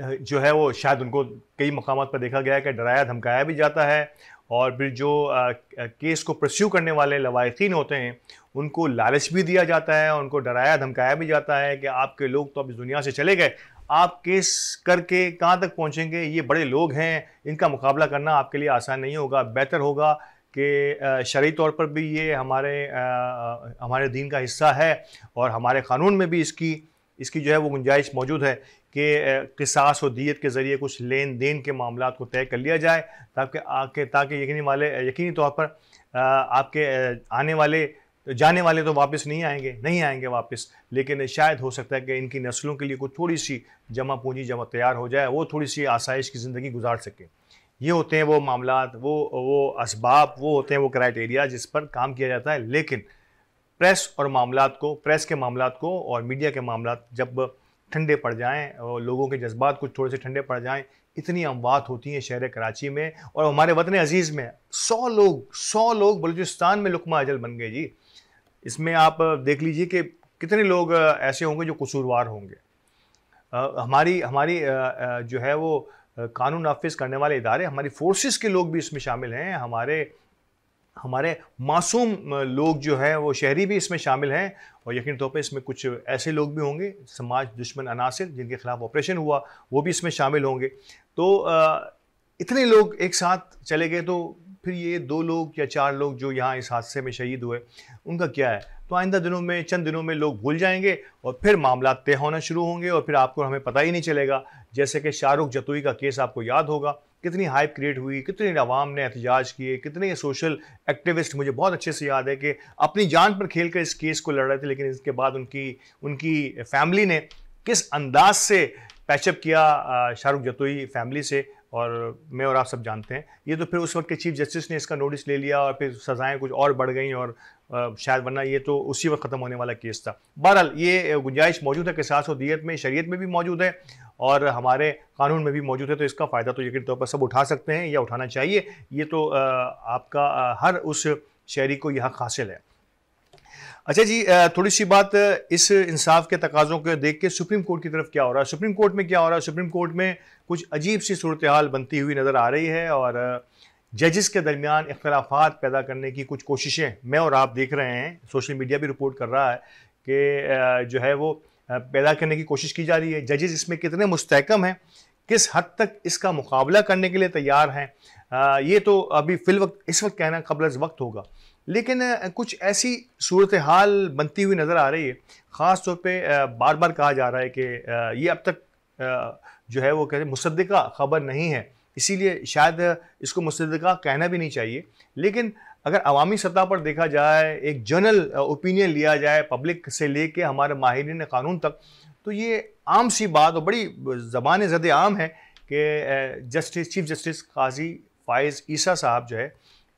जो है वो शायद उनको कई मकाम पर देखा गया है कि डराया धमकाया भी जाता है और फिर जो आ, केस को प्रस्यू करने वाले लवाकिन होते हैं उनको लालच भी दिया जाता है उनको डराया धमकाया भी जाता है कि आपके लोग तो अब इस दुनिया से चले गए आप केस करके कहाँ तक पहुँचेंगे ये बड़े लोग हैं इनका मुकाबला करना आपके लिए आसान नहीं होगा बेहतर होगा कि शरी तौर पर भी ये हमारे आ, हमारे दीन का हिस्सा है और हमारे क़ानून में भी इसकी इसकी जो है वो गुंजाइश मौजूद है कि किसास और दियत के ज़रिए कुछ लेन देन के मामला को तय कर लिया जाए ताकि आके ताकि यकीनी वाले यकीनी तौर पर आपके आने वाले तो जाने वाले तो वापस नहीं आएंगे नहीं आएंगे वापस लेकिन शायद हो सकता है कि इनकी नस्लों के लिए कुछ थोड़ी सी जमा पूंजी जमा तैयार हो जाए वो थोड़ी सी आसाइश की ज़िंदगी गुजार सकें ये होते हैं वो मामला वो वो इसबाब वो होते हैं वो क्राइटेरिया जिस पर काम किया जाता है लेकिन प्रेस और मामला को प्रेस के मामला को और मीडिया के मामला जब ठंडे पड़ जाएँ और लोगों के जज्बात कुछ थोड़े से ठंडे पड़ जाएँ इतनी अमवात होती हैं शहर कराची में और हमारे वतन अजीज़ में सौ लोग सौ लोग बलूचिस्तान में लुकमा अजल बन गए जी इसमें आप देख लीजिए कि कितने लोग ऐसे होंगे जो कसूरवार होंगे आ, हमारी हमारी आ, जो है वो कानून नाफिज करने वाले इदारे हमारी फोर्सेस के लोग भी इसमें शामिल हैं हमारे हमारे मासूम लोग जो हैं वो शहरी भी इसमें शामिल हैं और यकीन तौर पे इसमें कुछ ऐसे लोग भी होंगे समाज दुश्मन अनासर जिनके ख़िलाफ़ ऑपरेशन हुआ वो भी इसमें शामिल होंगे तो इतने लोग एक साथ चले गए तो फिर ये दो लोग या चार लोग जो यहाँ इस हादसे में शहीद हुए उनका क्या है तो आइंदा दिनों में चंद दिनों में लोग भूल जाएंगे और फिर मामला तय होना शुरू होंगे और फिर आपको हमें पता ही नहीं चलेगा जैसे कि शाहरुख जतोई का केस आपको याद होगा कितनी हाइप क्रिएट हुई कितने अवाम ने एहतजाज किए कितने सोशल एक्टिविस्ट मुझे बहुत अच्छे से याद है कि अपनी जान पर खेल कर इस केस को लड़ रहे थे लेकिन इसके बाद उनकी उनकी फैमिली ने किस अंदाज से पैचअप किया शाहरुख जतोई फैमिली से और मैं और आप सब जानते हैं ये तो फिर उस वक्त के चीफ जस्टिस ने इसका नोटिस ले लिया और फिर सज़ाएं कुछ और बढ़ गई और शायद वरना ये तो उसी वक्त ख़त्म होने वाला केस था बहरहाल ये गुंजाइश मौजूद है किसास दियत में शरीयत में भी मौजूद है और हमारे कानून में भी मौजूद है तो इसका फ़ायदा तो यकीन तौर पर सब उठा सकते हैं या उठाना चाहिए ये तो आपका हर उस शहरी को यह हासिल है अच्छा जी थोड़ी सी बात इस इंसाफ के तकाजों को देख के सुप्रीम कोर्ट की तरफ क्या हो रहा है सुप्रीम कोर्ट में क्या हो रहा है सुप्रीम कोर्ट में कुछ अजीब सी सूरत हाल बनती हुई नज़र आ रही है और जजेस के दरमियान इख्लाफा पैदा करने की कुछ कोशिशें मैं और आप देख रहे हैं सोशल मीडिया भी रिपोर्ट कर रहा है कि जो है वो पैदा करने की कोशिश की जा रही है जजेस इसमें कितने मुस्तकम हैं किस हद तक इसका मुकाबला करने के लिए तैयार हैं ये तो अभी फिल वक्त इस वक्त कहना कबल वक्त होगा लेकिन कुछ ऐसी सूरत हाल बनती हुई नज़र आ रही है ख़ास तौर पे बार बार कहा जा रहा है कि ये अब तक जो है वो कहते मुसदा ख़बर नहीं है इसीलिए शायद इसको मुसदा कहना भी नहीं चाहिए लेकिन अगर अवामी सतह पर देखा जाए एक जनरल ओपिनियन लिया जाए पब्लिक से ले कर हमारे माहरीन कानून तक तो ये आम सी बात और बड़ी ज़बान जद आम है कि justice chief justice Qazi Faez Isa साहब जो है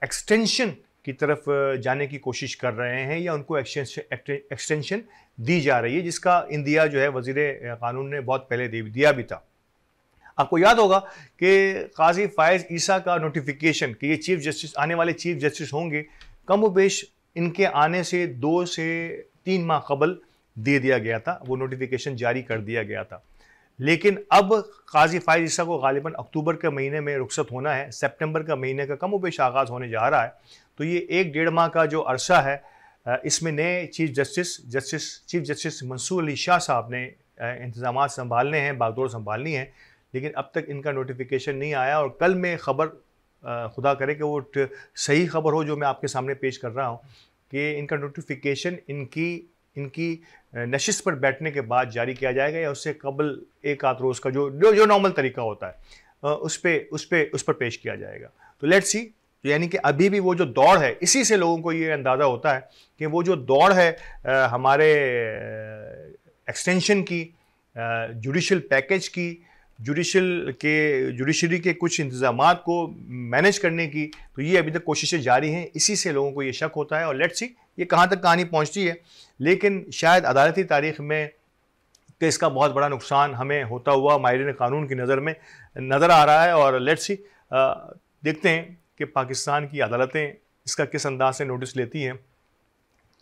एक्सटेंशन की तरफ जाने की कोशिश कर रहे हैं या उनको एक्सटेंशन दी जा रही है जिसका इंदिया जो है वजीर कानून ने बहुत पहले दे दिया भी था आपको याद होगा कि काजी फायज़ ईसा का नोटिफिकेशन कि ये चीफ जस्टिस आने वाले चीफ जस्टिस होंगे कम उपेश इनके आने से दो से तीन माह कबल दे दिया गया था वो नोटिफिकेशन जारी कर दिया गया था लेकिन अब काजी फायज ईसा को गालिबा अक्टूबर के महीने में रुख्सत होना है सितंबर का महीने का कम उपेश आगाज़ होने जा रहा है तो ये एक डेढ़ माह का जो अरसा है इसमें नए chief justice justice chief justice Mansoor Ali Shah साहब ने इंतजाम संभालने हैं बागडोर संभालनी है लेकिन अब तक इनका नोटिफिकेशन नहीं आया और कल में ख़बर खुदा करे कि वो सही खबर हो जो मैं आपके सामने पेश कर रहा हूँ कि इनका नोटिफिकेशन इनकी इनकी नशिश पर बैठने के बाद जारी किया जाएगा या उससे कबल एक आध रोज़ का जो जो, जो नॉर्मल तरीका होता है उस पर उस पर उस पर पेश किया जाएगा तो लेट्स सी तो यानी कि अभी भी वो जो दौड़ है इसी से लोगों को ये अंदाज़ा होता है कि वो जो दौड़ है हमारे एक्सटेंशन की जुडिशल पैकेज की जुडिशल के जुडिशरी के कुछ इंतजाम को मैनेज करने की तो ये अभी तक कोशिशें जारी हैं इसी से लोगों को ये शक होता है और लेट्स सी ये कहाँ तक कहानी पहुँचती है लेकिन शायद अदालती तारीख में तो इसका बहुत बड़ा नुकसान हमें होता हुआ माहरीन कानून की नज़र में नज़र आ रहा है और लेट्स सी देखते हैं कि पाकिस्तान की अदालतें इसका किस अंदाज से नोटिस लेती हैं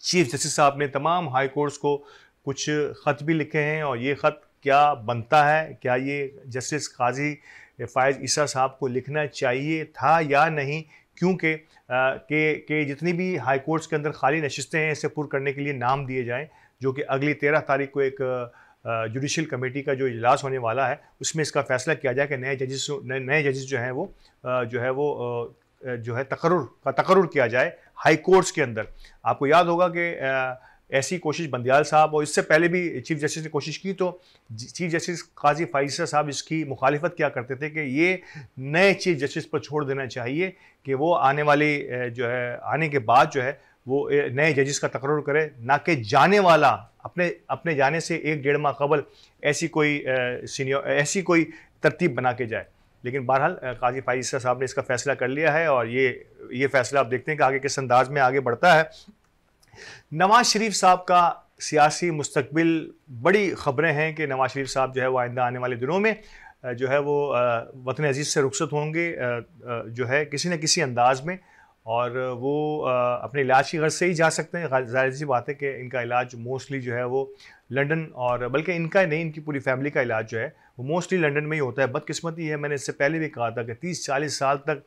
चीफ जस्टिस साहब ने तमाम हाई कोर्ट्स को कुछ ख़त भी लिखे हैं और ये ख़त क्या बनता है क्या ये जस्टिस काजी फ़ायज़ ईसा साहब को लिखना चाहिए था या नहीं क्योंकि के, के जितनी भी हाई कोर्ट्स के अंदर खाली नशस्तें हैं इसे पुर करने के लिए नाम दिए जाएं जो कि अगली तेरह तारीख को एक जुडिशल कमेटी का जो इजलास होने वाला है उसमें इसका फैसला किया जाए कि नए जजेस नए नए जजेस जो हैं वो जो है वो जो है तकर्र का तकर्र किया जाए हाई कोर्ट्स के अंदर आपको याद होगा कि ऐसी कोशिश बंदियाल साहब और इससे पहले भी चीफ जस्टिस ने कोशिश की तो चीफ जस्टिस काजी फाइसा साहब इसकी मुखालिफत क्या करते थे कि ये नए चीफ जस्टिस पर छोड़ देना चाहिए कि वो आने वाली जो है आने के बाद जो है वो नए जजिस का तकर्र करे ना कि जाने वाला अपने अपने जाने से एक डेढ़ माह कबल ऐसी कोई सीनियर ऐसी कोई तरतीब बना के जाए लेकिन बहरहाल काजी फाइज साहब ने इसका फैसला कर लिया है और ये ये फैसला आप देखते हैं कि आगे किस अंदाज में आगे बढ़ता है नवाज शरीफ साहब का सियासी मुस्तबिल बड़ी खबरें हैं कि नवाज शरीफ साहब जो है वो आइंदा आने वाले दिनों में जो है वो वतन अजीज़ से रुखसत होंगे जो है किसी न किसी अंदाज में और वो अपने इलाज की गर्ज से ही जा सकते हैं जाहिर सी बात है कि इनका इलाज मोस्टली जो है वो लंदन और बल्कि इनका नहीं इनकी पूरी फैमिली का इलाज जो है वो मोस्टली लंदन में ही होता है बदकिस्मती है मैंने इससे पहले भी कहा था कि तीस चालीस साल तक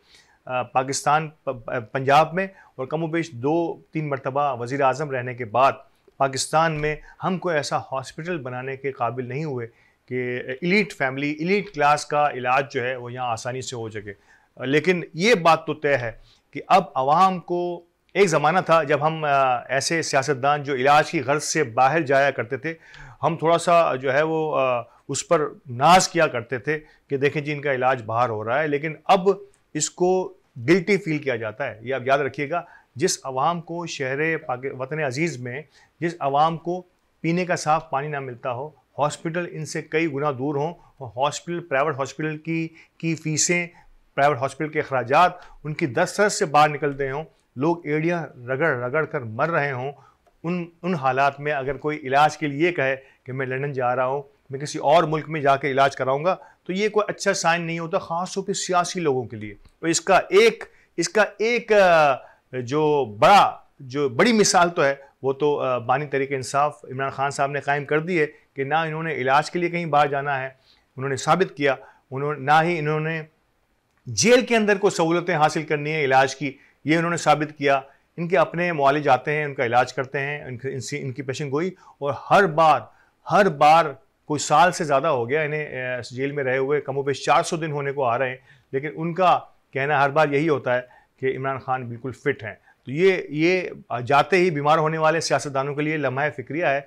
पाकिस्तान पंजाब में और कमो बेश दो तीन मरतबा वज़ी अजम रहने के बाद पाकिस्तान में हम कोई ऐसा हॉस्पिटल बनाने के काबिल नहीं हुए कि इलीट फैमिली इलीट क्लास का इलाज जो है वो यहाँ आसानी से हो सके लेकिन ये बात तो तय है कि अब आवाम को एक ज़माना था जब हम ऐसे सियासतदान जो इलाज की गर्ज से बाहर जाया करते थे हम थोड़ा सा जो है वो उस पर नाज किया करते थे कि देखें जी इनका इलाज बाहर हो रहा है लेकिन अब इसको गिल्टी फील किया जाता है ये आप याद रखिएगा जिस आवाम को शहर वतन अजीज़ में जिस आवाम को पीने का साफ पानी ना मिलता हो हॉस्पिटल इनसे कई गुना दूर हों हॉस्पिटल प्राइवेट हॉस्पिटल की की फ़ीसें प्राइवेट हॉस्पिटल के अखराज उनकी दस दस्तरस से बाहर निकलते हों लोग एड़ियाँ रगड़ रगड़ कर मर रहे हों उन उन हालात में अगर कोई इलाज के लिए कहे कि मैं लंदन जा रहा हूँ मैं किसी और मुल्क में जाके इलाज कराऊंगा तो ये कोई अच्छा साइन नहीं होता ख़ास तौर पर सियासी लोगों के लिए और इसका एक इसका एक जो बड़ा जो बड़ी मिसाल तो है वो तो बानी तरीके इंसाफ इमरान खान साहब ने कायम कर दी है कि ना इन्होंने इलाज के लिए कहीं बाहर जाना है उन्होंने साबित किया उन्होंने ना ही इन्होंने जेल के अंदर को सहूलतें हासिल करनी है इलाज की ये उन्होंने साबित किया इनके अपने मालिज आते हैं उनका इलाज करते हैं इनकी इनकी, इनकी गोई और हर बार हर बार कोई साल से ज़्यादा हो गया इन्हें जेल में रहे हुए कमो पेश चार सौ दिन होने को आ रहे हैं लेकिन उनका कहना हर बार यही होता है कि इमरान खान बिल्कुल फिट हैं तो ये ये जाते ही बीमार होने वाले सियासतदानों के लिए लम्हा फिक्रिया है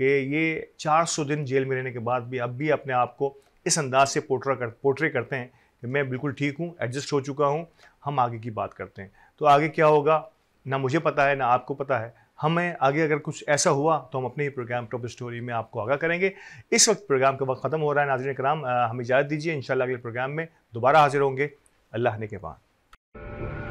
कि ये 400 दिन जेल में रहने के बाद भी अब भी अपने आप को इस अंदाज से पोट्रा कर पोट्रे करते हैं कि मैं बिल्कुल ठीक हूँ एडजस्ट हो चुका हूँ हम आगे की बात करते हैं तो आगे क्या होगा ना मुझे पता है ना आपको पता है हमें आगे अगर कुछ ऐसा हुआ तो हम अपने ही प्रोग्राम टॉप स्टोरी में आपको आगा करेंगे इस वक्त प्रोग्राम का वक्त ख़त्म हो रहा है नाजरन कराम हमें इजाज़त दीजिए इन अगले प्रोग्राम में दोबारा हाजिर होंगे अल्लाह ने के बाद